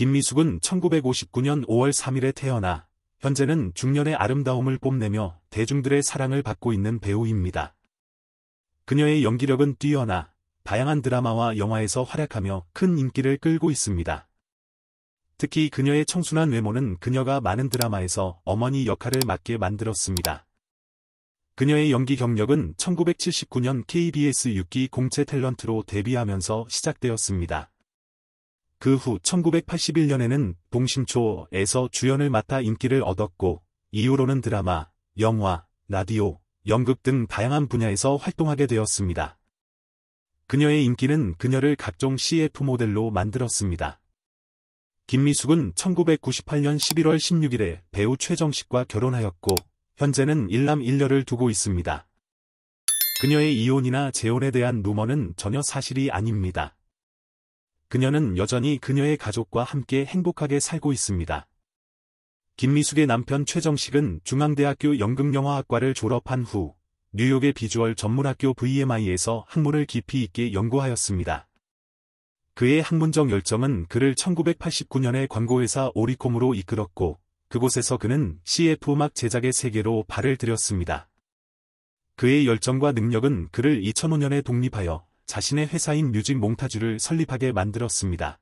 김미숙은 1959년 5월 3일에 태어나 현재는 중년의 아름다움을 뽐내며 대중들의 사랑을 받고 있는 배우입니다. 그녀의 연기력은 뛰어나 다양한 드라마와 영화에서 활약하며 큰 인기를 끌고 있습니다. 특히 그녀의 청순한 외모는 그녀가 많은 드라마에서 어머니 역할을 맡게 만들었습니다. 그녀의 연기 경력은 1979년 KBS 6기 공채 탤런트로 데뷔하면서 시작되었습니다. 그후 1981년에는 봉신초에서 주연을 맡아 인기를 얻었고 이후로는 드라마, 영화, 라디오, 연극 등 다양한 분야에서 활동하게 되었습니다. 그녀의 인기는 그녀를 각종 CF 모델로 만들었습니다. 김미숙은 1998년 11월 16일에 배우 최정식과 결혼하였고 현재는 일남 일녀를 두고 있습니다. 그녀의 이혼이나 재혼에 대한 루머는 전혀 사실이 아닙니다. 그녀는 여전히 그녀의 가족과 함께 행복하게 살고 있습니다. 김미숙의 남편 최정식은 중앙대학교 연극영화학과를 졸업한 후 뉴욕의 비주얼 전문학교 VMI에서 학문을 깊이 있게 연구하였습니다. 그의 학문적 열정은 그를 1989년에 광고회사 오리콤으로 이끌었고 그곳에서 그는 CF 음악 제작의 세계로 발을 들였습니다. 그의 열정과 능력은 그를 2005년에 독립하여 자신의 회사인 뮤직 몽타주를 설립하게 만들었습니다.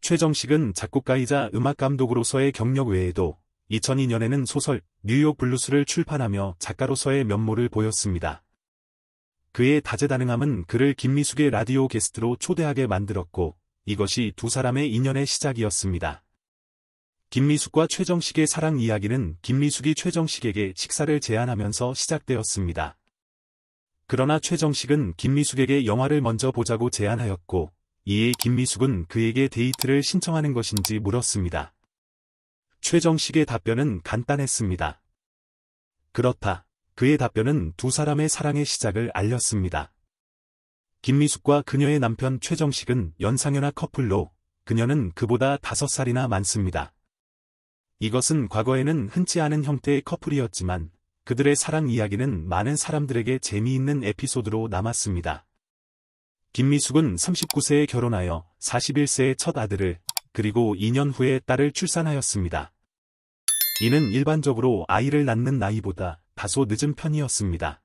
최정식은 작곡가이자 음악감독으로서의 경력 외에도 2002년에는 소설 뉴욕 블루스를 출판하며 작가로서의 면모를 보였습니다. 그의 다재다능함은 그를 김미숙의 라디오 게스트로 초대하게 만들었고 이것이 두 사람의 인연의 시작이었습니다. 김미숙과 최정식의 사랑 이야기는 김미숙이 최정식에게 식사를 제안하면서 시작되었습니다. 그러나 최정식은 김미숙에게 영화를 먼저 보자고 제안하였고 이에 김미숙은 그에게 데이트를 신청하는 것인지 물었습니다. 최정식의 답변은 간단했습니다. 그렇다. 그의 답변은 두 사람의 사랑의 시작을 알렸습니다. 김미숙과 그녀의 남편 최정식은 연상연하 커플로 그녀는 그보다 5살이나 많습니다. 이것은 과거에는 흔치 않은 형태의 커플이었지만 그들의 사랑 이야기는 많은 사람들에게 재미있는 에피소드로 남았습니다. 김미숙은 39세에 결혼하여 41세에 첫 아들을, 그리고 2년 후에 딸을 출산하였습니다. 이는 일반적으로 아이를 낳는 나이보다 다소 늦은 편이었습니다.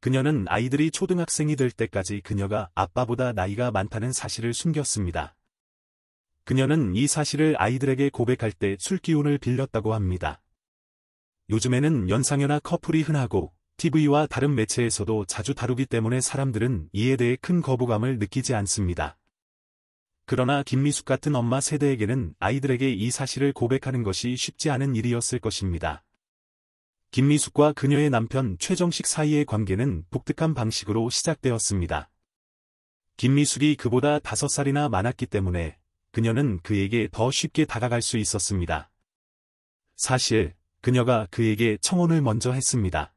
그녀는 아이들이 초등학생이 될 때까지 그녀가 아빠보다 나이가 많다는 사실을 숨겼습니다. 그녀는 이 사실을 아이들에게 고백할 때 술기운을 빌렸다고 합니다. 요즘에는 연상연하 커플이 흔하고 TV와 다른 매체에서도 자주 다루기 때문에 사람들은 이에 대해 큰 거부감을 느끼지 않습니다. 그러나 김미숙 같은 엄마 세대에게는 아이들에게 이 사실을 고백하는 것이 쉽지 않은 일이었을 것입니다. 김미숙과 그녀의 남편 최정식 사이의 관계는 독특한 방식으로 시작되었습니다. 김미숙이 그보다 5살이나 많았기 때문에 그녀는 그에게 더 쉽게 다가갈 수 있었습니다. 사실 그녀가 그에게 청혼을 먼저 했습니다.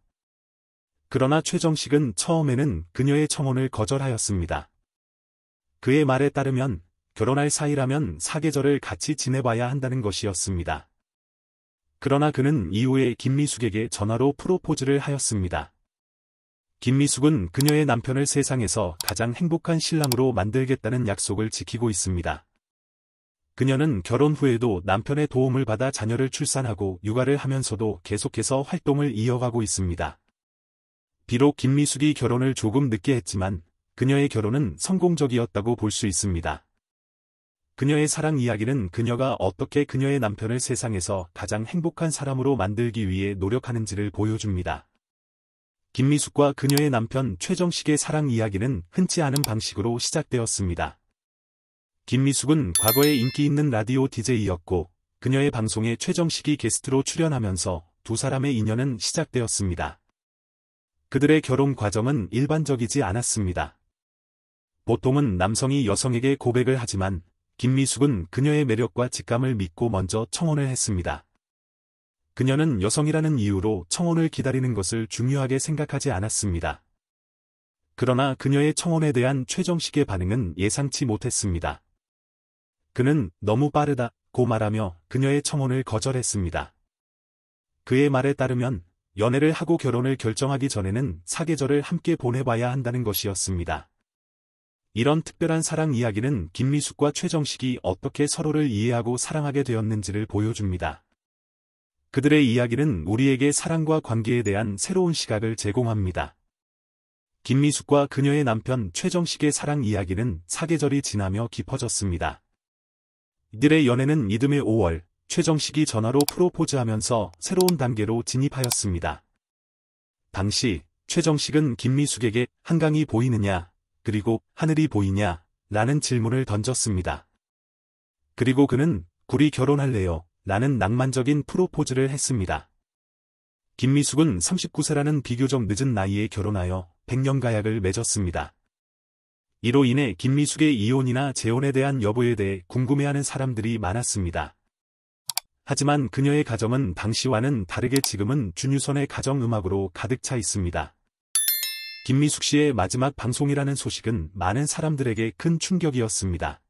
그러나 최정식은 처음에는 그녀의 청혼을 거절하였습니다. 그의 말에 따르면 결혼할 사이라면 사계절을 같이 지내봐야 한다는 것이었습니다. 그러나 그는 이후에 김미숙에게 전화로 프로포즈를 하였습니다. 김미숙은 그녀의 남편을 세상에서 가장 행복한 신랑으로 만들겠다는 약속을 지키고 있습니다. 그녀는 결혼 후에도 남편의 도움을 받아 자녀를 출산하고 육아를 하면서도 계속해서 활동을 이어가고 있습니다. 비록 김미숙이 결혼을 조금 늦게 했지만 그녀의 결혼은 성공적이었다고 볼 수 있습니다. 그녀의 사랑 이야기는 그녀가 어떻게 그녀의 남편을 세상에서 가장 행복한 사람으로 만들기 위해 노력하는지를 보여줍니다. 김미숙과 그녀의 남편 최정식의 사랑 이야기는 흔치 않은 방식으로 시작되었습니다. 김미숙은 과거에 인기 있는 라디오 DJ였고 그녀의 방송에 최정식이 게스트로 출연하면서 두 사람의 인연은 시작되었습니다. 그들의 결혼 과정은 일반적이지 않았습니다. 보통은 남성이 여성에게 고백을 하지만 김미숙은 그녀의 매력과 직감을 믿고 먼저 청혼을 했습니다. 그녀는 여성이라는 이유로 청혼을 기다리는 것을 중요하게 생각하지 않았습니다. 그러나 그녀의 청혼에 대한 최정식의 반응은 예상치 못했습니다. 그는 너무 빠르다, 고 말하며 그녀의 청혼을 거절했습니다. 그의 말에 따르면 연애를 하고 결혼을 결정하기 전에는 사계절을 함께 보내봐야 한다는 것이었습니다. 이런 특별한 사랑 이야기는 김미숙과 최정식이 어떻게 서로를 이해하고 사랑하게 되었는지를 보여줍니다. 그들의 이야기는 우리에게 사랑과 관계에 대한 새로운 시각을 제공합니다. 김미숙과 그녀의 남편 최정식의 사랑 이야기는 사계절이 지나며 깊어졌습니다. 이들의 연애는 이듬해 5월 최정식이 전화로 프로포즈하면서 새로운 단계로 진입하였습니다. 당시 최정식은 김미숙에게 한강이 보이느냐 그리고 하늘이 보이냐 라는 질문을 던졌습니다. 그리고 그는 구리 결혼할래요 라는 낭만적인 프로포즈를 했습니다. 김미숙은 39세라는 비교적 늦은 나이에 결혼하여 백년 가약을 맺었습니다. 이로 인해 김미숙의 이혼이나 재혼에 대한 여부에 대해 궁금해하는 사람들이 많았습니다. 하지만 그녀의 가정은 당시와는 다르게 지금은 준유선의 가정음악으로 가득 차 있습니다. 김미숙 씨의 마지막 방송이라는 소식은 많은 사람들에게 큰 충격이었습니다.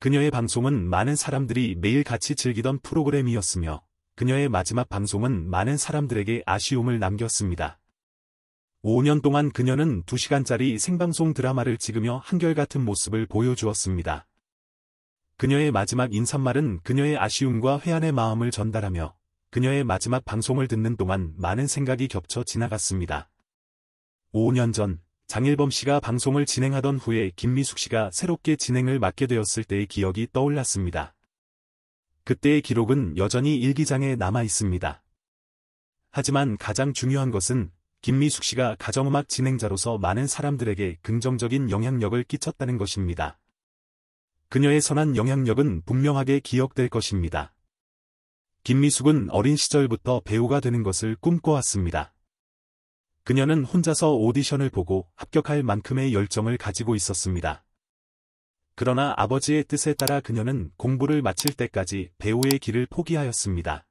그녀의 방송은 많은 사람들이 매일 같이 즐기던 프로그램이었으며 그녀의 마지막 방송은 많은 사람들에게 아쉬움을 남겼습니다. 5년 동안 그녀는 2시간짜리 생방송 드라마를 찍으며 한결같은 모습을 보여주었습니다. 그녀의 마지막 인사말은 그녀의 아쉬움과 회한의 마음을 전달하며 그녀의 마지막 방송을 듣는 동안 많은 생각이 겹쳐 지나갔습니다. 5년 전 장일범 씨가 방송을 진행하던 후에 김미숙 씨가 새롭게 진행을 맡게 되었을 때의 기억이 떠올랐습니다. 그때의 기록은 여전히 일기장에 남아 있습니다. 하지만 가장 중요한 것은 김미숙 씨가 가정음악 진행자로서 많은 사람들에게 긍정적인 영향력을 끼쳤다는 것입니다. 그녀의 선한 영향력은 분명하게 기억될 것입니다. 김미숙은 어린 시절부터 배우가 되는 것을 꿈꿔왔습니다. 그녀는 혼자서 오디션을 보고 합격할 만큼의 열정을 가지고 있었습니다. 그러나 아버지의 뜻에 따라 그녀는 공부를 마칠 때까지 배우의 길을 포기하였습니다.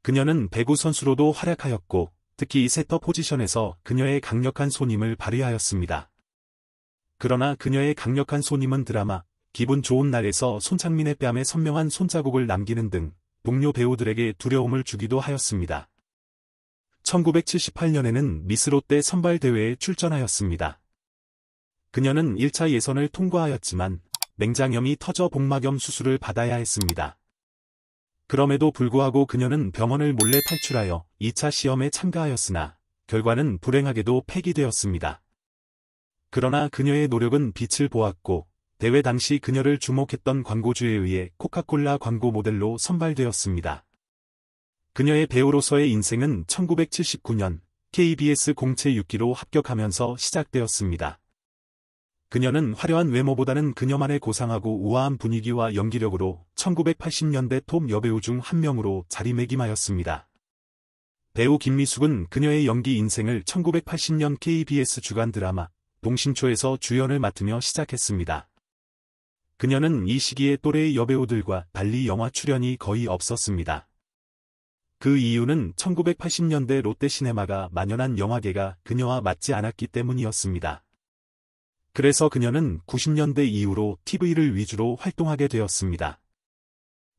그녀는 배구 선수로도 활약하였고 특히 세터 포지션에서 그녀의 강력한 손님을 발휘하였습니다. 그러나 그녀의 강력한 손님은 드라마 기분 좋은 날에서 손창민의 뺨에 선명한 손자국을 남기는 등 동료 배우들에게 두려움을 주기도 하였습니다. 1978년에는 미스롯데 선발 대회에 출전하였습니다. 그녀는 1차 예선을 통과하였지만 맹장염이 터져 복막염 수술을 받아야 했습니다. 그럼에도 불구하고 그녀는 병원을 몰래 탈출하여 2차 시험에 참가하였으나 결과는 불행하게도 폐기되었습니다. 그러나 그녀의 노력은 빛을 보았고 대회 당시 그녀를 주목했던 광고주에 의해 코카콜라 광고 모델로 선발되었습니다. 그녀의 배우로서의 인생은 1979년 KBS 공채 6기로 합격하면서 시작되었습니다. 그녀는 화려한 외모보다는 그녀만의 고상하고 우아한 분위기와 연기력으로 1980년대 톱 여배우 중 한 명으로 자리매김하였습니다. 배우 김미숙은 그녀의 연기 인생을 1980년 KBS 주간 드라마 동신초에서 주연을 맡으며 시작했습니다. 그녀는 이 시기에 또래의 여배우들과 달리 영화 출연이 거의 없었습니다. 그 이유는 1980년대 롯데시네마가 만연한 영화계가 그녀와 맞지 않았기 때문이었습니다. 그래서 그녀는 90년대 이후로 TV를 위주로 활동하게 되었습니다.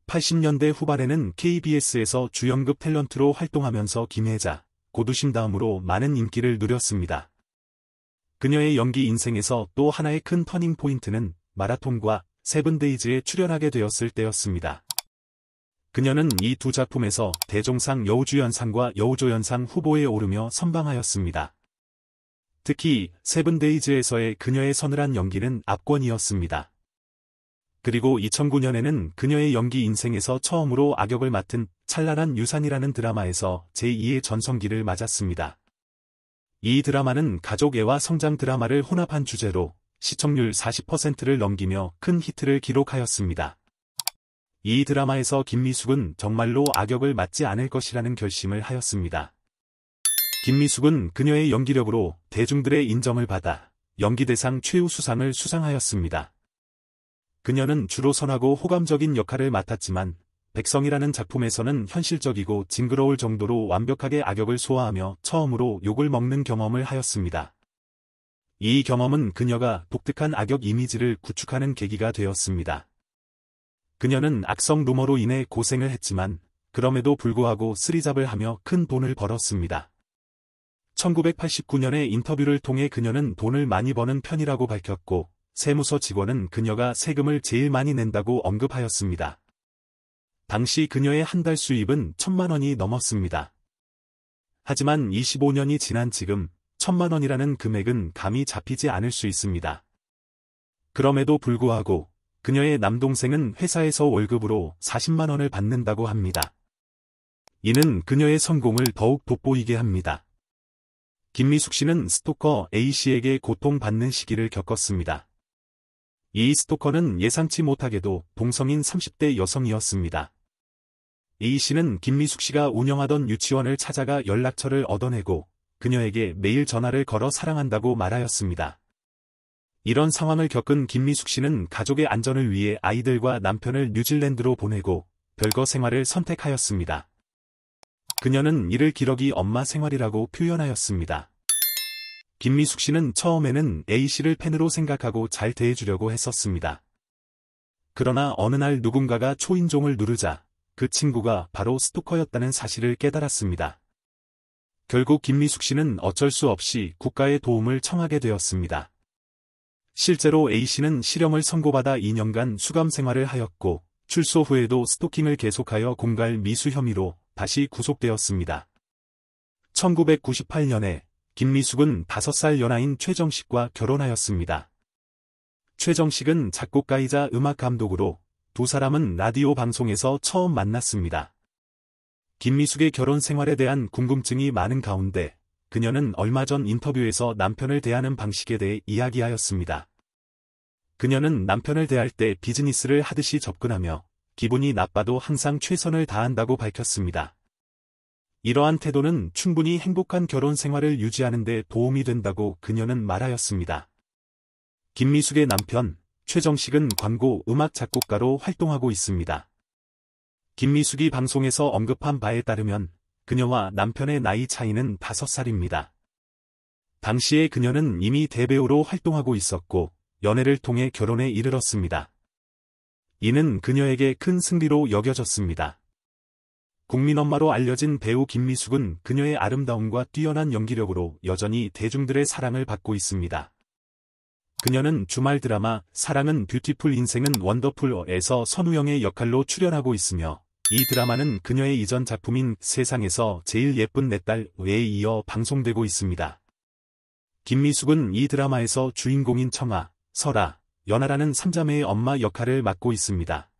80년대 후반에는 KBS에서 주연급 탤런트로 활동하면서 김혜자, 고두심 다음으로 많은 인기를 누렸습니다. 그녀의 연기 인생에서 또 하나의 큰 터닝 포인트는 마라톤과 세븐데이즈에 출연하게 되었을 때였습니다. 그녀는 이 두 작품에서 대종상 여우주연상과 여우조연상 후보에 오르며 선방하였습니다. 특히 세븐데이즈에서의 그녀의 서늘한 연기는 압권이었습니다. 그리고 2009년에는 그녀의 연기 인생에서 처음으로 악역을 맡은 찬란한 유산이라는 드라마에서 제2의 전성기를 맞았습니다. 이 드라마는 가족애와 성장 드라마를 혼합한 주제로 시청률 40%를 넘기며 큰 히트를 기록하였습니다. 이 드라마에서 김미숙은 정말로 악역을 맡지 않을 것이라는 결심을 하였습니다. 김미숙은 그녀의 연기력으로 대중들의 인정을 받아 연기대상 최우수상을 수상하였습니다. 그녀는 주로 선하고 호감적인 역할을 맡았지만 백성이라는 작품에서는 현실적이고 징그러울 정도로 완벽하게 악역을 소화하며 처음으로 욕을 먹는 경험을 하였습니다. 이 경험은 그녀가 독특한 악역 이미지를 구축하는 계기가 되었습니다. 그녀는 악성 루머로 인해 고생을 했지만 그럼에도 불구하고 쓰리잡을 하며 큰 돈을 벌었습니다. 1 9 8 9년에 인터뷰를 통해 그녀는 돈을 많이 버는 편이라고 밝혔고 세무서 직원은 그녀가 세금을 제일 많이 낸다고 언급하였습니다. 당시 그녀의 한 달 수입은 천만 원이 넘었습니다. 하지만 25년이 지난 지금 천만 원이라는 금액은 감이 잡히지 않을 수 있습니다. 그럼에도 불구하고 그녀의 남동생은 회사에서 월급으로 40만 원을 받는다고 합니다. 이는 그녀의 성공을 더욱 돋보이게 합니다. 김미숙 씨는 스토커 A씨에게 고통받는 시기를 겪었습니다. 이 스토커는 예상치 못하게도 동성인 30대 여성이었습니다. A씨는 김미숙 씨가 운영하던 유치원을 찾아가 연락처를 얻어내고 그녀에게 매일 전화를 걸어 사랑한다고 말하였습니다. 이런 상황을 겪은 김미숙 씨는 가족의 안전을 위해 아이들과 남편을 뉴질랜드로 보내고 별거 생활을 선택하였습니다. 그녀는 이를 기러기 엄마 생활이라고 표현하였습니다. 김미숙 씨는 처음에는 A씨를 팬으로 생각하고 잘 대해주려고 했었습니다. 그러나 어느 날 누군가가 초인종을 누르자 그 친구가 바로 스토커였다는 사실을 깨달았습니다. 결국 김미숙 씨는 어쩔 수 없이 국가의 도움을 청하게 되었습니다. 실제로 A씨는 실형을 선고받아 2년간 수감 생활을 하였고 출소 후에도 스토킹을 계속하여 공갈 미수 혐의로 다시 구속되었습니다. 1998년에 김미숙은 5살 연하인 최정식과 결혼하였습니다. 최정식은 작곡가이자 음악감독으로 두 사람은 라디오 방송에서 처음 만났습니다. 김미숙의 결혼 생활에 대한 궁금증이 많은 가운데 그녀는 얼마 전 인터뷰에서 남편을 대하는 방식에 대해 이야기하였습니다. 그녀는 남편을 대할 때 비즈니스를 하듯이 접근하며 기분이 나빠도 항상 최선을 다한다고 밝혔습니다. 이러한 태도는 충분히 행복한 결혼 생활을 유지하는 데 도움이 된다고 그녀는 말하였습니다. 김미숙의 남편, 최정식은 광고 음악 작곡가로 활동하고 있습니다. 김미숙이 방송에서 언급한 바에 따르면 그녀와 남편의 나이 차이는 5살입니다. 당시에 그녀는 이미 대배우로 활동하고 있었고 연애를 통해 결혼에 이르렀습니다. 이는 그녀에게 큰 승리로 여겨졌습니다. 국민 엄마로 알려진 배우 김미숙은 그녀의 아름다움과 뛰어난 연기력으로 여전히 대중들의 사랑을 받고 있습니다. 그녀는 주말 드라마 사랑은 뷰티풀 인생은 원더풀에서 선우영의 역할로 출연하고 있으며 이 드라마는 그녀의 이전 작품인 세상에서 제일 예쁜 내 딸에 이어 방송되고 있습니다. 김미숙은 이 드라마에서 주인공인 청아, 설아, 연하라는 삼자매의 엄마 역할을 맡고 있습니다.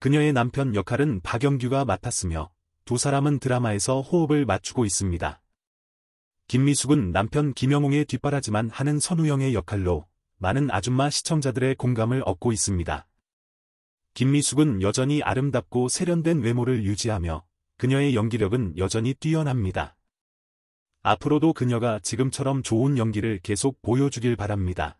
그녀의 남편 역할은 박영규가 맡았으며 두 사람은 드라마에서 호흡을 맞추고 있습니다. 김미숙은 남편 김영웅의 뒷바라지만 하는 선우영의 역할로 많은 아줌마 시청자들의 공감을 얻고 있습니다. 김미숙은 여전히 아름답고 세련된 외모를 유지하며 그녀의 연기력은 여전히 뛰어납니다. 앞으로도 그녀가 지금처럼 좋은 연기를 계속 보여주길 바랍니다.